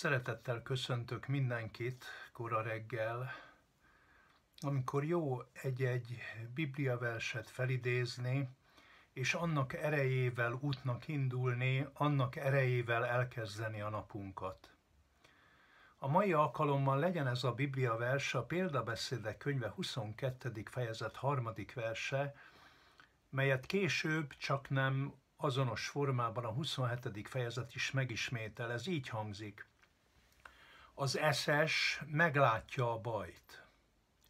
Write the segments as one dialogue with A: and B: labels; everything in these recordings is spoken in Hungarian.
A: Szeretettel köszöntök mindenkit kora reggel. Amikor jó egy-egy bibliaverset felidézni, és annak erejével útnak indulni, annak erejével elkezdeni a napunkat. A mai alkalommal legyen ez a Biblia verse, a példabeszédek könyve 22. fejezet 3. verse, melyet később csak nem azonos formában a 27. fejezet is megismétel. Ez így hangzik. Az SS meglátja a bajt,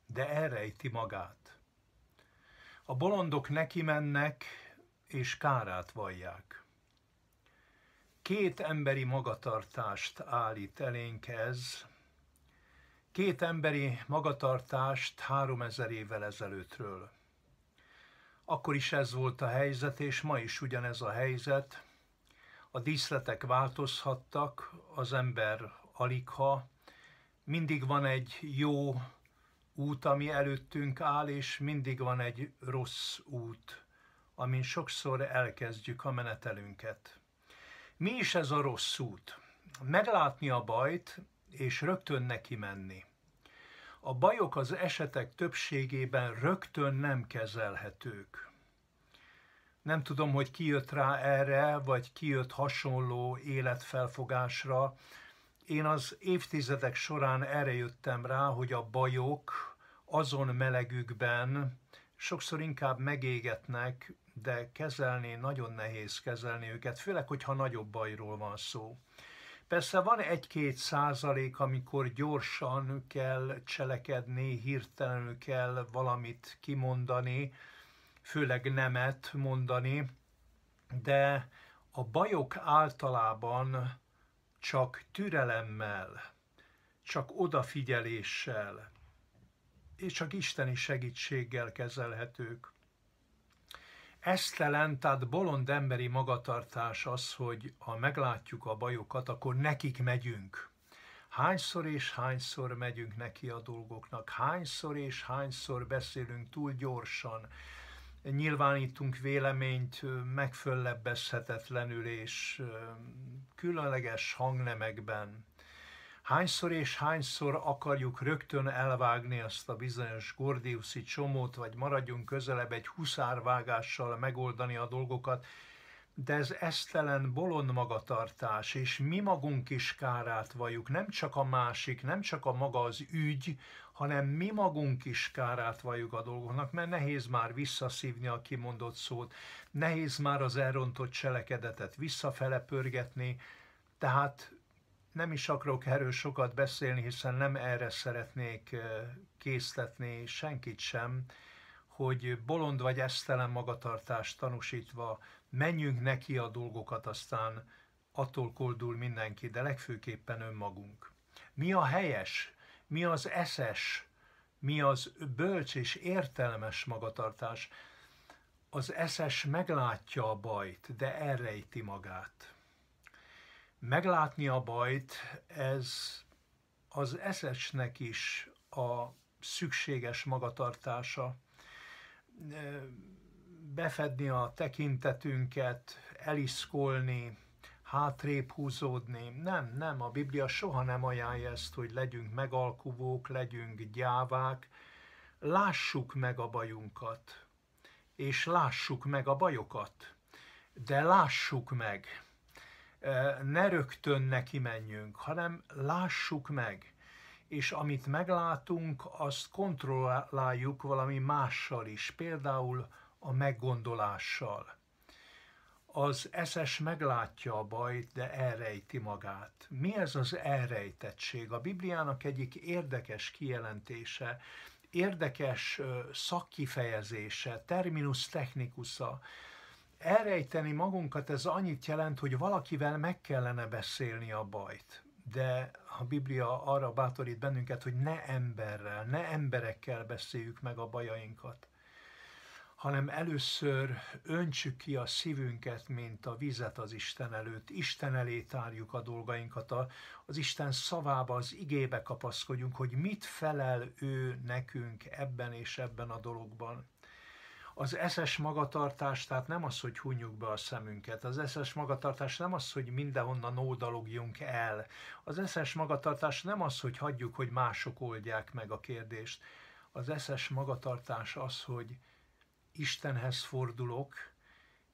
A: de elrejti magát. A bolondok neki mennek, és kárát vallják. Két emberi magatartást állít elénk ez, két emberi magatartást három ezer évvel ezelőttről. Akkor is ez volt a helyzet, és ma is ugyanez a helyzet. A díszletek változhattak, az ember aligha. Mindig van egy jó út, ami előttünk áll, és mindig van egy rossz út, amin sokszor elkezdjük a menetelünket. Mi is ez a rossz út? Meglátni a bajt, és rögtön neki menni. A bajok az esetek többségében rögtön nem kezelhetők. Nem tudom, hogy ki jött rá erre, vagy ki jött hasonló életfelfogásra, én az évtizedek során erre jöttem rá, hogy a bajok azon melegükben sokszor inkább megégetnek, de kezelni nagyon nehéz kezelni őket, főleg, hogyha nagyobb bajról van szó. Persze van egy-két százalék, amikor gyorsan kell cselekedni, hirtelenül kell valamit kimondani, főleg nemet mondani, de a bajok általában csak türelemmel, csak odafigyeléssel, és csak isteni segítséggel kezelhetők. Esztelen, tehát bolond emberi magatartás az, hogy ha meglátjuk a bajokat, akkor nekik megyünk. Hányszor és hányszor megyünk neki a dolgoknak, hányszor és hányszor beszélünk túl gyorsan, nyilvánítunk véleményt megföllebbezhetetlenül és különleges hangnemekben. Hányszor és hányszor akarjuk rögtön elvágni azt a bizonyos gordiuszi csomót, vagy maradjunk közelebb egy huszárvágással megoldani a dolgokat, de ez esztelen bolond magatartás, és mi magunk is kárát valljuk, nem csak a másik, nem csak a maga az ügy, hanem mi magunk is kárát valljuk a dolgoknak, mert nehéz már visszaszívni a kimondott szót, nehéz már az elrontott cselekedetet visszafele pörgetni, tehát nem is akarok erről sokat beszélni, hiszen nem erre szeretnék eh, készletni senkit sem, hogy bolond vagy esztelen magatartást tanúsítva menjünk neki a dolgokat, aztán attól koldul mindenki, de legfőképpen önmagunk. Mi a helyes? mi az eszes, mi az bölcs és értelmes magatartás. Az eszes meglátja a bajt, de elrejti magát. Meglátni a bajt, ez az eszesnek is a szükséges magatartása. Befedni a tekintetünket, eliszkolni, hátrébb húzódni. Nem, nem, a Biblia soha nem ajánlja ezt, hogy legyünk megalkuvók, legyünk gyávák. Lássuk meg a bajunkat, és lássuk meg a bajokat, de lássuk meg. Ne rögtön neki menjünk, hanem lássuk meg, és amit meglátunk, azt kontrolláljuk valami mással is, például a meggondolással az eszes meglátja a bajt, de elrejti magát. Mi ez az elrejtettség? A Bibliának egyik érdekes kijelentése, érdekes szakkifejezése, terminus technikusa. Elrejteni magunkat ez annyit jelent, hogy valakivel meg kellene beszélni a bajt. De a Biblia arra bátorít bennünket, hogy ne emberrel, ne emberekkel beszéljük meg a bajainkat hanem először öntsük ki a szívünket, mint a vizet az Isten előtt. Isten elé tárjuk a dolgainkat, az Isten szavába, az igébe kapaszkodjunk, hogy mit felel ő nekünk ebben és ebben a dologban. Az eszes magatartás, tehát nem az, hogy hunyjuk be a szemünket. Az eszes magatartás nem az, hogy mindenhonnan ódalogjunk el. Az eszes magatartás nem az, hogy hagyjuk, hogy mások oldják meg a kérdést. Az eszes magatartás az, hogy Istenhez fordulok,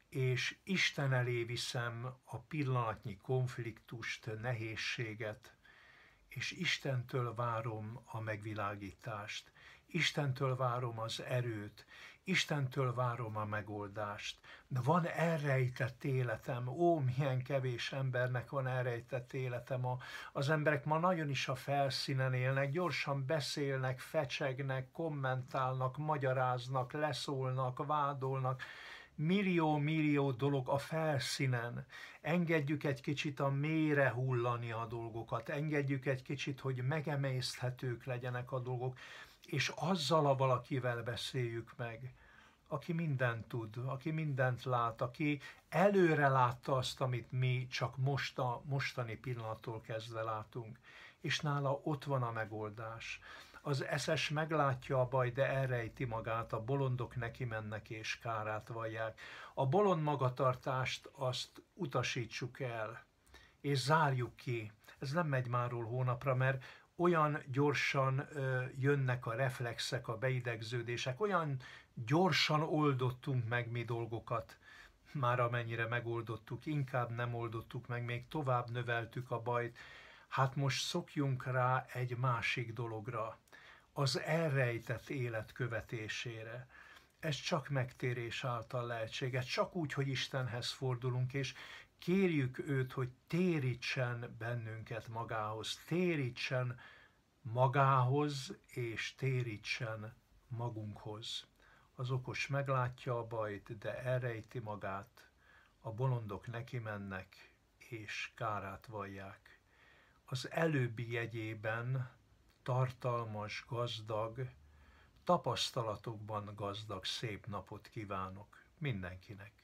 A: és Isten elé viszem a pillanatnyi konfliktust, nehézséget, és Istentől várom a megvilágítást, Istentől várom az erőt, Istentől várom a megoldást, de van elrejtett életem, ó, milyen kevés embernek van elrejtett életem. A, az emberek ma nagyon is a felszínen élnek, gyorsan beszélnek, fecsegnek, kommentálnak, magyaráznak, leszólnak, vádolnak, millió-millió dolog a felszínen. Engedjük egy kicsit a mélyre hullani a dolgokat, engedjük egy kicsit, hogy megemészthetők legyenek a dolgok és azzal a valakivel beszéljük meg, aki mindent tud, aki mindent lát, aki előre látta azt, amit mi csak most a mostani pillanattól kezdve látunk, és nála ott van a megoldás. Az eszes meglátja a baj, de elrejti magát, a bolondok neki mennek és kárát vallják. A bolond magatartást azt utasítsuk el, és zárjuk ki. Ez nem megy máról hónapra, mert olyan gyorsan jönnek a reflexek, a beidegződések, olyan gyorsan oldottunk meg mi dolgokat, már amennyire megoldottuk, inkább nem oldottuk meg, még tovább növeltük a bajt. Hát most szokjunk rá egy másik dologra, az elrejtett élet követésére. Ez csak megtérés által lehetséges, csak úgy, hogy Istenhez fordulunk, és kérjük őt, hogy térítsen bennünket magához, térítsen magához és térítsen magunkhoz. Az okos meglátja a bajt, de elrejti magát, a bolondok neki mennek és kárát vallják. Az előbbi jegyében tartalmas, gazdag, tapasztalatokban gazdag szép napot kívánok mindenkinek.